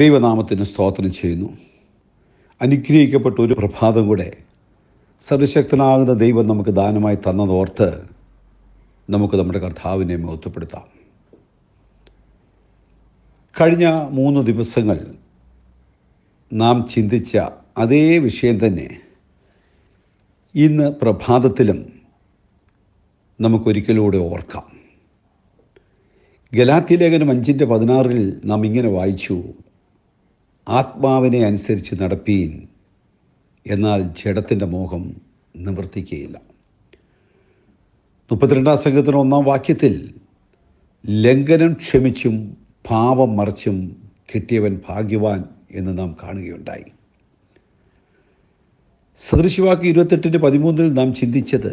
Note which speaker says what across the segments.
Speaker 1: ദൈവനാമത്തിന് സ്തോത്രം ചെയ്യുന്നു അനുഗ്രഹിക്കപ്പെട്ട ഒരു പ്രഭാതം കൂടെ സർവശക്തനാകുന്ന ദൈവം നമുക്ക് ദാനമായി തന്നതോർത്ത് നമുക്ക് നമ്മുടെ കർത്താവിനെ മഹത്വപ്പെടുത്താം കഴിഞ്ഞ മൂന്ന് ദിവസങ്ങൾ നാം ചിന്തിച്ച അതേ വിഷയം തന്നെ ഇന്ന് പ്രഭാതത്തിലും നമുക്കൊരിക്കലൂടെ ഓർക്കാം ഗലാത്തി ലേഖനം അഞ്ചിൻ്റെ പതിനാറിൽ നാം ഇങ്ങനെ വായിച്ചു ആത്മാവിനെ അനുസരിച്ച് നടപ്പീൻ എന്നാൽ ജഡത്തിൻ്റെ മോഹം നിവർത്തിക്കുകയില്ല മുപ്പത്തിരണ്ടാം സംഘത്തിന് ഒന്നാം വാക്യത്തിൽ ലംഘനം ക്ഷമിച്ചും പാപം മറിച്ചും കിട്ടിയവൻ ഭാഗ്യവാൻ എന്ന് നാം കാണുകയുണ്ടായി സദൃശിവാക്യം ഇരുപത്തെട്ടിൻ്റെ പതിമൂന്നിൽ നാം ചിന്തിച്ചത്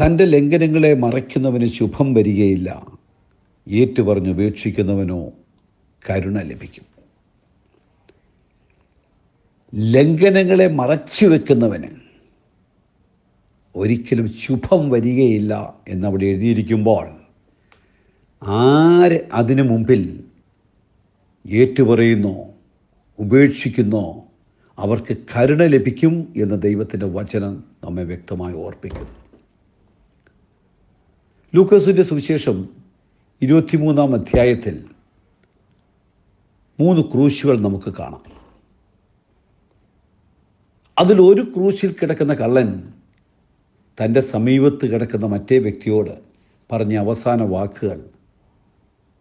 Speaker 1: തൻ്റെ ലംഘനങ്ങളെ മറയ്ക്കുന്നവന് ശുഭം വരികയില്ല ഉപേക്ഷിക്കുന്നവനോ കരുണ ലഭിക്കും ലംഘനങ്ങളെ മറച്ചു വെക്കുന്നവന് ഒരിക്കലും ശുഭം വരികയില്ല എന്നവിടെ എഴുതിയിരിക്കുമ്പോൾ ആര് അതിനു മുമ്പിൽ ഏറ്റുപറയുന്നോ ഉപേക്ഷിക്കുന്നോ അവർക്ക് കരുണ ലഭിക്കും എന്ന് ദൈവത്തിൻ്റെ വചനം നമ്മെ വ്യക്തമായി ഓർപ്പിക്കുന്നു ലൂക്കസിൻ്റെ സുവിശേഷം ഇരുപത്തിമൂന്നാം അധ്യായത്തിൽ മൂന്ന് ക്രൂശുകൾ നമുക്ക് കാണാം അതിലൊരു ക്രൂശിൽ കിടക്കുന്ന കള്ളൻ തൻ്റെ സമീപത്ത് കിടക്കുന്ന മറ്റേ വ്യക്തിയോട് പറഞ്ഞ അവസാന വാക്കുകൾ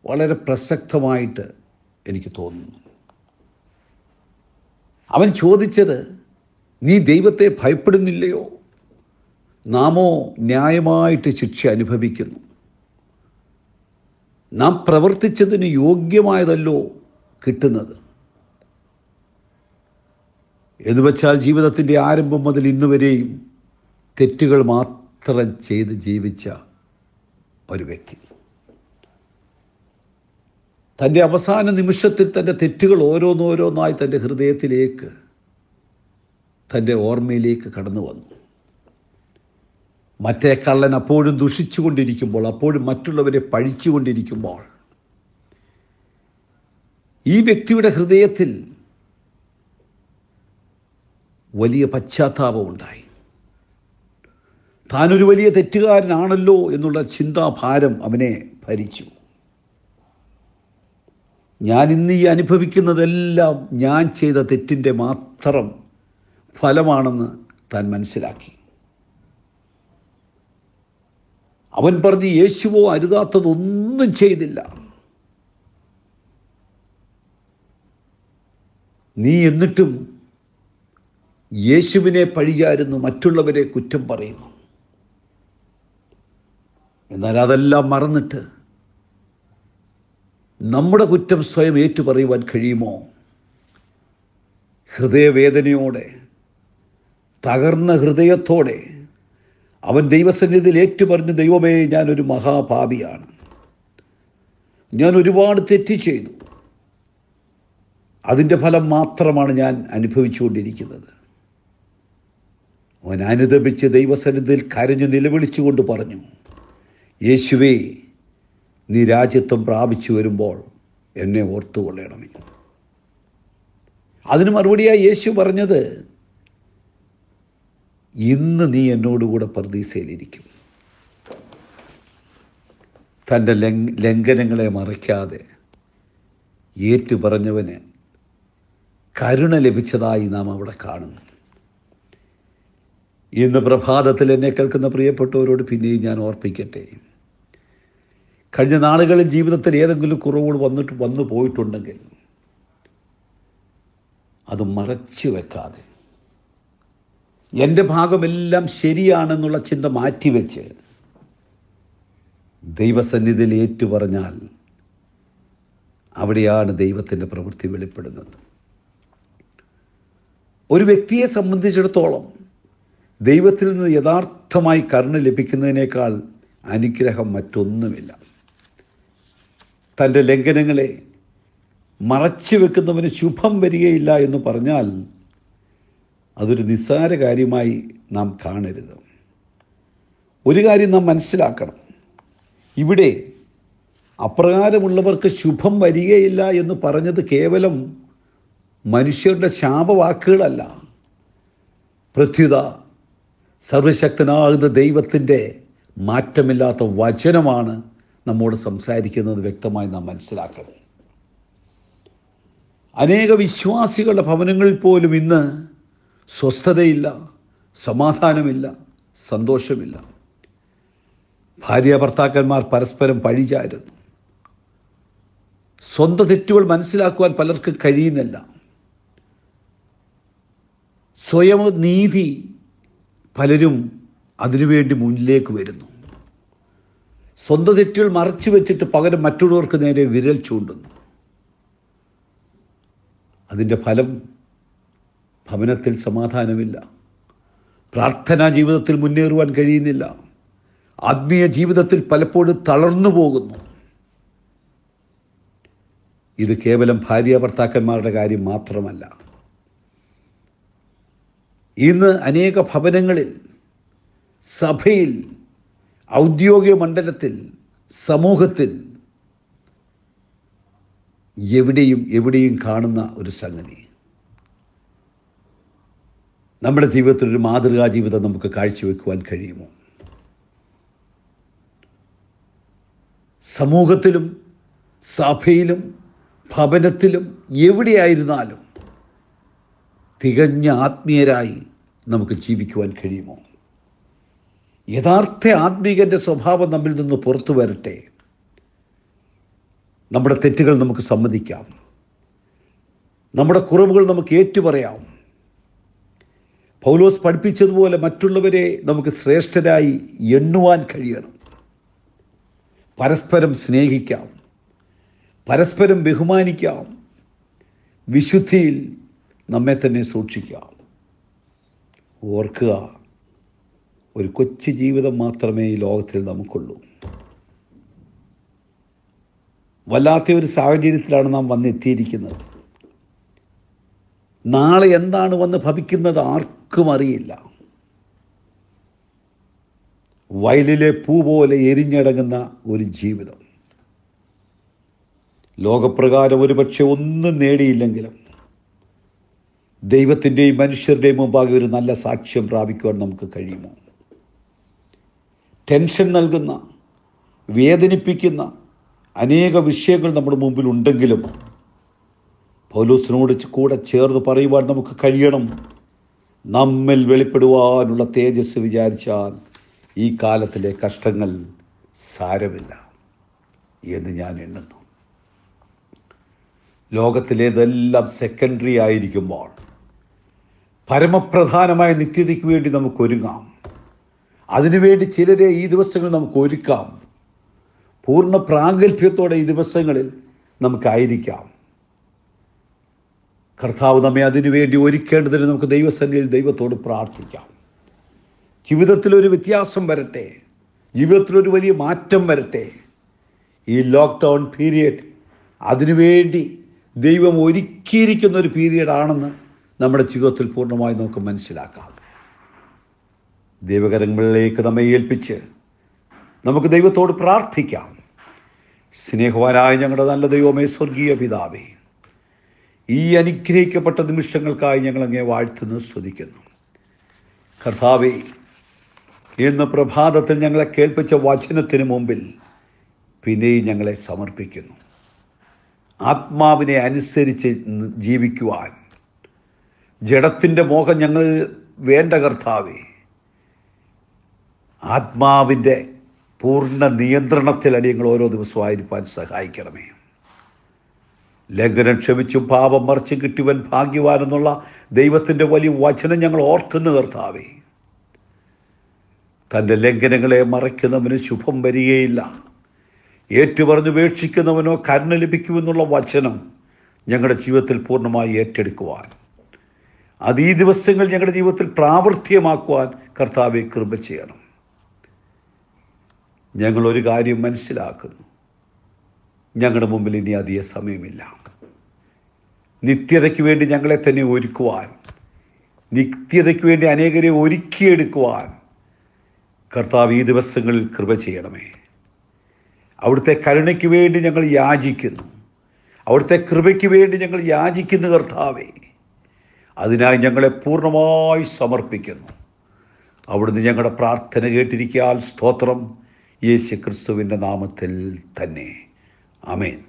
Speaker 1: വളരെ പ്രസക്തമായിട്ട് എനിക്ക് തോന്നുന്നു അവൻ ചോദിച്ചത് നീ ദൈവത്തെ ഭയപ്പെടുന്നില്ലയോ നാമോ ന്യായമായിട്ട് ശിക്ഷ അനുഭവിക്കുന്നു നാം പ്രവർത്തിച്ചതിന് യോഗ്യമായതല്ലോ കിട്ടുന്നത് എന്ന് വെച്ചാൽ ജീവിതത്തിൻ്റെ ആരംഭം മുതൽ ഇന്ന് വരെയും തെറ്റുകൾ മാത്രം ചെയ്ത് ജീവിച്ച ഒരു വ്യക്തി തൻ്റെ അവസാന നിമിഷത്തിൽ തൻ്റെ തെറ്റുകൾ ഓരോന്നോരോന്നായി തൻ്റെ ഹൃദയത്തിലേക്ക് തൻ്റെ ഓർമ്മയിലേക്ക് കടന്നു വന്നു മറ്റേ കള്ളൻ അപ്പോഴും ദുഷിച്ചുകൊണ്ടിരിക്കുമ്പോൾ അപ്പോഴും മറ്റുള്ളവരെ പഴിച്ചുകൊണ്ടിരിക്കുമ്പോൾ ഈ വ്യക്തിയുടെ ഹൃദയത്തിൽ വലിയ പശ്ചാത്താപമുണ്ടായി താനൊരു വലിയ തെറ്റുകാരനാണല്ലോ എന്നുള്ള ചിന്താഭാരം അവനെ ഭരിച്ചു ഞാൻ ഇന്ന് ഈ അനുഭവിക്കുന്നതെല്ലാം ഞാൻ ചെയ്ത തെറ്റിൻ്റെ മാത്രം ഫലമാണെന്ന് താൻ മനസ്സിലാക്കി അവൻ പറഞ്ഞ് യേശുവോ അരുതാത്തതൊന്നും ചെയ്തില്ല നീ എന്നിട്ടും യേശുവിനെ പഴിയായിരുന്നു മറ്റുള്ളവരെ കുറ്റം പറയുന്നു എന്നാൽ അതെല്ലാം മറന്നിട്ട് നമ്മുടെ കുറ്റം സ്വയം ഏറ്റുപറയുവാൻ കഴിയുമോ ഹൃദയവേദനയോടെ തകർന്ന ഹൃദയത്തോടെ അവൻ ദൈവസന്നിധിയിൽ ഏറ്റുപറഞ്ഞു ദൈവമേ ഞാനൊരു മഹാഭാവിയാണ് ഞാൻ ഒരുപാട് തെറ്റ് ചെയ്തു അതിൻ്റെ ഫലം മാത്രമാണ് ഞാൻ അനുഭവിച്ചുകൊണ്ടിരിക്കുന്നത് അവൻ അനുദപിച്ച് ദൈവസന്നിധിയിൽ കരഞ്ഞു നിലവിളിച്ചുകൊണ്ട് പറഞ്ഞു യേശുവേ നീ രാജ്യത്വം പ്രാപിച്ചു വരുമ്പോൾ എന്നെ ഓർത്തുകൊള്ളണമേ അതിന് മറുപടിയായി യേശു പറഞ്ഞത് ഇന്ന് നീ എന്നോടുകൂടെ പ്രതീക്ഷയിലിരിക്കും തൻ്റെ ലംഘനങ്ങളെ മറയ്ക്കാതെ ഏറ്റു പറഞ്ഞവന് കരുണ ലഭിച്ചതായി നാം അവിടെ കാണുന്നു ഇന്ന് പ്രഭാതത്തിൽ എന്നെ കേൾക്കുന്ന പ്രിയപ്പെട്ടവരോട് പിന്നെയും ഞാൻ ഓർപ്പിക്കട്ടെ കഴിഞ്ഞ നാളുകളിൽ ജീവിതത്തിൽ ഏതെങ്കിലും കുറവുകൾ വന്നിട്ട് വന്നു പോയിട്ടുണ്ടെങ്കിൽ അത് മറച്ചു വെക്കാതെ എൻ്റെ ഭാഗമെല്ലാം ശരിയാണെന്നുള്ള ചിന്ത മാറ്റിവെച്ച് ദൈവസന്നിധിയിൽ ഏറ്റുപറഞ്ഞാൽ അവിടെയാണ് ദൈവത്തിൻ്റെ പ്രവൃത്തി വെളിപ്പെടുന്നത് ഒരു വ്യക്തിയെ സംബന്ധിച്ചിടത്തോളം ദൈവത്തിൽ നിന്ന് യഥാർത്ഥമായി കരുണ ലഭിക്കുന്നതിനേക്കാൾ അനുഗ്രഹം മറ്റൊന്നുമില്ല തൻ്റെ ലംഘനങ്ങളെ മറച്ചു വെക്കുന്നവന് ശുഭം വരികയില്ല എന്ന് പറഞ്ഞാൽ അതൊരു നിസ്സാര കാര്യമായി നാം കാണരുത് ഒരു കാര്യം നാം മനസ്സിലാക്കണം ഇവിടെ അപ്രകാരമുള്ളവർക്ക് ശുഭം വരികയില്ല എന്ന് പറഞ്ഞത് കേവലം മനുഷ്യരുടെ ശാപവാക്കുകളല്ല പ്രത്യുത സർവശക്തനാകുന്ന ദൈവത്തിൻ്റെ മാറ്റമില്ലാത്ത വചനമാണ് നമ്മോട് സംസാരിക്കുന്നത് വ്യക്തമായി നാം മനസ്സിലാക്കുന്നത് അനേക വിശ്വാസികളുടെ ഭവനങ്ങളിൽ പോലും ഇന്ന് സ്വസ്ഥതയില്ല സമാധാനമില്ല സന്തോഷമില്ല ഭാര്യ ഭർത്താക്കന്മാർ പരസ്പരം പഴിചാരുന്നു സ്വന്തം തെറ്റുകൾ മനസ്സിലാക്കുവാൻ പലർക്കും കഴിയുന്നില്ല സ്വയം നീതി പലരും അതിനുവേണ്ടി മുന്നിലേക്ക് വരുന്നു സ്വന്തം തെറ്റുകൾ മറച്ചു വെച്ചിട്ട് പകരം മറ്റുള്ളവർക്ക് നേരെ വിരൽ ചൂണ്ടുന്നു അതിൻ്റെ ഫലം ഭവനത്തിൽ സമാധാനമില്ല പ്രാർത്ഥനാ ജീവിതത്തിൽ മുന്നേറുവാൻ കഴിയുന്നില്ല ആത്മീയ ജീവിതത്തിൽ പലപ്പോഴും തളർന്നു പോകുന്നു ഇത് കേവലം ഭാര്യ ഭർത്താക്കന്മാരുടെ കാര്യം മാത്രമല്ല ഇന്ന് അനേക ഭവനങ്ങളിൽ സഭയിൽ ഔദ്യോഗിക മണ്ഡലത്തിൽ സമൂഹത്തിൽ എവിടെയും എവിടെയും കാണുന്ന ഒരു സംഗതി നമ്മുടെ ജീവിതത്തിൽ ഒരു മാതൃകാ ജീവിതം നമുക്ക് കാഴ്ചവെക്കുവാൻ കഴിയുമോ സമൂഹത്തിലും സഭയിലും ഭവനത്തിലും എവിടെയായിരുന്നാലും തികഞ്ഞ ആത്മീയരായി നമുക്ക് ജീവിക്കുവാൻ കഴിയുമോ യഥാർത്ഥ ആത്മീകൻ്റെ സ്വഭാവം നമ്മിൽ നിന്ന് പുറത്തു വരട്ടെ നമ്മുടെ തെറ്റുകൾ നമുക്ക് സമ്മതിക്കാം നമ്മുടെ കുറവുകൾ നമുക്ക് ഏറ്റുപറയാം പൗലോസ് പഠിപ്പിച്ചതുപോലെ മറ്റുള്ളവരെ നമുക്ക് ശ്രേഷ്ഠരായി എണ്ണുവാൻ കഴിയണം പരസ്പരം സ്നേഹിക്കാം പരസ്പരം ബഹുമാനിക്കാം വിശുദ്ധിയിൽ നമ്മെ തന്നെ സൂക്ഷിക്കുക ഓർക്കുക ഒരു കൊച്ചു ജീവിതം മാത്രമേ ഈ ലോകത്തിൽ നമുക്കുള്ളൂ വല്ലാത്ത ഒരു സാഹചര്യത്തിലാണ് നാം വന്നെത്തിയിരിക്കുന്നത് നാളെ എന്താണ് വന്ന് ഭവിക്കുന്നത് ആർക്കും അറിയില്ല വയലിലെ പൂ പോലെ എരിഞ്ഞടങ്ങുന്ന ഒരു ജീവിതം ലോകപ്രകാരം ഒരുപക്ഷെ ഒന്നും നേടിയില്ലെങ്കിലും ദൈവത്തിൻ്റെയും മനുഷ്യരുടെയും മുമ്പാകെ ഒരു നല്ല സാക്ഷ്യം പ്രാപിക്കുവാൻ നമുക്ക് കഴിയുമോ ടെൻഷൻ നൽകുന്ന വേദനിപ്പിക്കുന്ന അനേക വിഷയങ്ങൾ നമ്മുടെ മുമ്പിൽ ഉണ്ടെങ്കിലും പൗലോസിനോട് കൂടെ ചേർന്ന് പറയുവാൻ നമുക്ക് കഴിയണം നമ്മിൽ വെളിപ്പെടുവാനുള്ള തേജസ് വിചാരിച്ചാൽ ഈ കാലത്തിലെ കഷ്ടങ്ങൾ സാരമില്ല എന്ന് ഞാൻ എണ്ണുന്നു ലോകത്തിലേതെല്ലാം സെക്കൻഡറി ആയിരിക്കുമ്പോൾ പരമപ്രധാനമായ നിത്യതയ്ക്ക് വേണ്ടി നമുക്ക് ഒരുങ്ങാം അതിനുവേണ്ടി ചിലരെ ഈ ദിവസങ്ങളിൽ നമുക്ക് ഒരുക്കാം പൂർണ്ണ പ്രാഗൽഭ്യത്തോടെ ഈ ദിവസങ്ങളിൽ നമുക്കായിരിക്കാം കർത്താവ് നമ്മെ അതിനുവേണ്ടി ഒരുക്കേണ്ടതിന് നമുക്ക് ദൈവസന്നിധിയിൽ ദൈവത്തോട് പ്രാർത്ഥിക്കാം ജീവിതത്തിലൊരു വ്യത്യാസം വരട്ടെ ജീവിതത്തിലൊരു വലിയ മാറ്റം വരട്ടെ ഈ ലോക്ക്ഡൗൺ പീരിയഡ് അതിനുവേണ്ടി ദൈവം ഒരുക്കിയിരിക്കുന്ന ഒരു പീരിയഡാണെന്ന് നമ്മുടെ ജീവിതത്തിൽ പൂർണ്ണമായി നമുക്ക് മനസ്സിലാക്കാം ദൈവകരങ്ങളിലേക്ക് നമ്മെ ഏൽപ്പിച്ച് നമുക്ക് ദൈവത്തോട് പ്രാർത്ഥിക്കാം സ്നേഹവാനായ ഞങ്ങളുടെ നല്ല ദൈവമേ സ്വർഗീയ പിതാവേ ഈ അനുഗ്രഹിക്കപ്പെട്ട നിമിഷങ്ങൾക്കായി ഞങ്ങൾ അങ്ങനെ വാഴ്ത്തുന്നു സ്തുതിക്കുന്നു കർത്താവേ ഇന്ന് പ്രഭാതത്തിൽ ഞങ്ങളെ കേൾപ്പിച്ച വചനത്തിന് മുമ്പിൽ പിന്നെയും ഞങ്ങളെ സമർപ്പിക്കുന്നു ആത്മാവിനെ അനുസരിച്ച് ജീവിക്കുവാൻ ജഡത്തിൻ്റെ മോഹം ഞങ്ങൾ വേണ്ട കർത്താവേ ആത്മാവിൻ്റെ പൂർണ്ണ നിയന്ത്രണത്തിൽ അടിയങ്ങൾ ഓരോ ദിവസവും ആയിരിക്കാൻ സഹായിക്കണമേ ലംഘനം ക്ഷമിച്ചും പാപം മറിച്ചും കിട്ടിയവൻ ഭാഗ്യവാനെന്നുള്ള ദൈവത്തിൻ്റെ വലിയ വചനം ഞങ്ങൾ ഓർക്കുന്നു കർത്താവേ തൻ്റെ ലംഘനങ്ങളെ മറയ്ക്കുന്നവന് ശുഭം വരികയില്ല വേക്ഷിക്കുന്നവനോ കരുണ ലഭിക്കുമെന്നുള്ള വചനം ഞങ്ങളുടെ ജീവിതത്തിൽ പൂർണ്ണമായി ഏറ്റെടുക്കുവാൻ അത് ഈ ദിവസങ്ങൾ ഞങ്ങളുടെ ജീവിതത്തിൽ പ്രാവർത്തികമാക്കുവാൻ കർത്താവെ കൃപ ചെയ്യണം ഞങ്ങൾ ഒരു കാര്യം മനസ്സിലാക്കുന്നു ഞങ്ങളുടെ മുമ്പിൽ ഇനി അധിക സമയമില്ല നിത്യതയ്ക്ക് വേണ്ടി ഞങ്ങളെ തന്നെ ഒരുക്കുവാൻ നിത്യതയ്ക്ക് വേണ്ടി അനേകരെ ഒരുക്കിയെടുക്കുവാൻ കർത്താവ് ഈ ദിവസങ്ങളിൽ കൃപ ചെയ്യണമേ അവിടുത്തെ കരുണയ്ക്ക് വേണ്ടി ഞങ്ങൾ യാചിക്കുന്നു അവിടുത്തെ കൃപയ്ക്ക് വേണ്ടി ഞങ്ങൾ യാചിക്കുന്നു കർത്താവേ അതിനായി ഞങ്ങളെ പൂർണ്ണമായി സമർപ്പിക്കുന്നു അവിടുന്ന് ഞങ്ങളുടെ പ്രാർത്ഥന കേട്ടിരിക്കാൻ സ്തോത്രം യേശു ക്രിസ്തുവിൻ്റെ നാമത്തിൽ തന്നെ അമേൻ